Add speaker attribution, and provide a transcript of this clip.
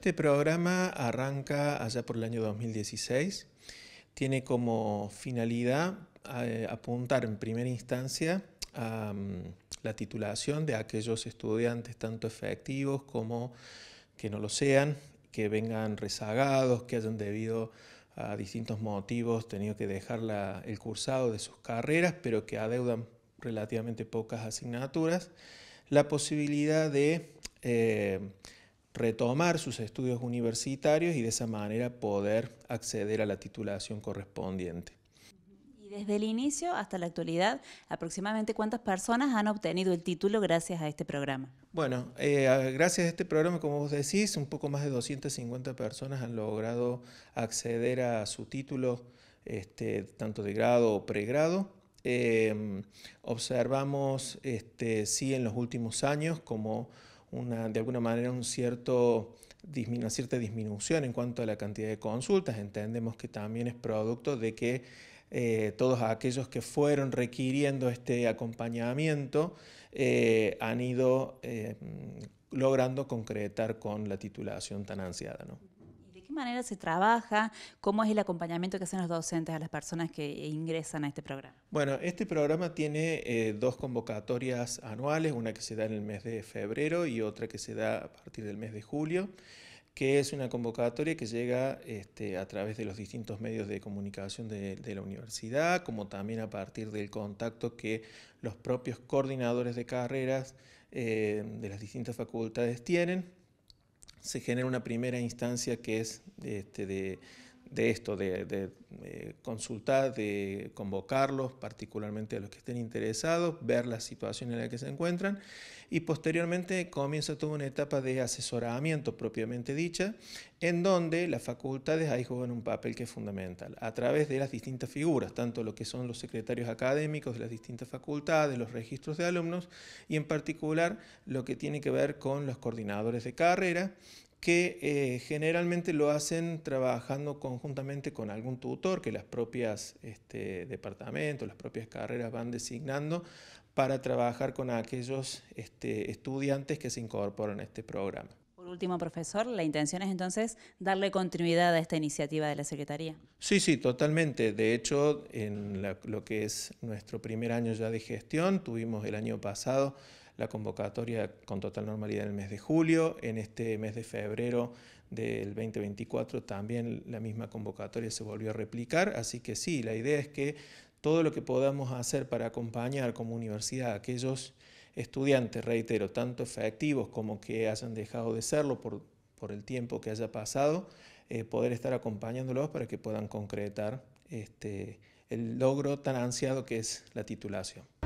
Speaker 1: Este programa arranca allá por el año 2016. Tiene como finalidad eh, apuntar en primera instancia a mm, la titulación de aquellos estudiantes tanto efectivos como que no lo sean, que vengan rezagados, que hayan debido a distintos motivos tenido que dejar el cursado de sus carreras, pero que adeudan relativamente pocas asignaturas, la posibilidad de eh, retomar sus estudios universitarios y de esa manera poder acceder a la titulación correspondiente.
Speaker 2: Y desde el inicio hasta la actualidad, aproximadamente cuántas personas han obtenido el título gracias a este programa?
Speaker 1: Bueno, eh, gracias a este programa, como vos decís, un poco más de 250 personas han logrado acceder a su título, este, tanto de grado o pregrado. Eh, observamos, este, sí, en los últimos años, como de alguna manera un cierto, una cierta disminución en cuanto a la cantidad de consultas. Entendemos que también es producto de que eh, todos aquellos que fueron requiriendo este acompañamiento eh, han ido eh, logrando concretar con la titulación tan ansiada. ¿no?
Speaker 2: manera se trabaja? ¿Cómo es el acompañamiento que hacen los docentes a las personas que ingresan a este programa?
Speaker 1: Bueno, este programa tiene eh, dos convocatorias anuales, una que se da en el mes de febrero y otra que se da a partir del mes de julio que es una convocatoria que llega este, a través de los distintos medios de comunicación de, la universidad, como también a partir del contacto que los propios coordinadores de carreras eh, de las distintas facultades tienen se genera una primera instancia que es este, de, de esto, de, eh, consultar, de convocarlos, particularmente a los que estén interesados, ver la situación en la que se encuentran y posteriormente comienza toda una etapa de asesoramiento propiamente dicha, en donde las facultades ahí juegan un papel que es fundamental, a través de las distintas figuras, tanto lo que son los secretarios académicos de las distintas facultades, los registros de alumnos y en particular lo que tiene que ver con los coordinadores de carrera que eh, generalmente lo hacen trabajando conjuntamente con algún tutor que las propias este, departamentos, las propias carreras van designando para trabajar con aquellos este, estudiantes que se incorporan a este programa
Speaker 2: profesor, la intención es entonces darle continuidad a esta iniciativa de la Secretaría.
Speaker 1: Sí, sí, totalmente. De hecho, en lo que es nuestro primer año ya de gestión, tuvimos el año pasado la convocatoria con total normalidad en el mes de julio, en este mes de febrero del 2024 también la misma convocatoria se volvió a replicar, así que sí, la idea es que todo lo que podamos hacer para acompañar como universidad a aquellos estudiantes, reitero, tanto efectivos como que hayan dejado de serlo por, el tiempo que haya pasado, eh, poder estar acompañándolos para que puedan concretar este, el logro tan ansiado que es la titulación.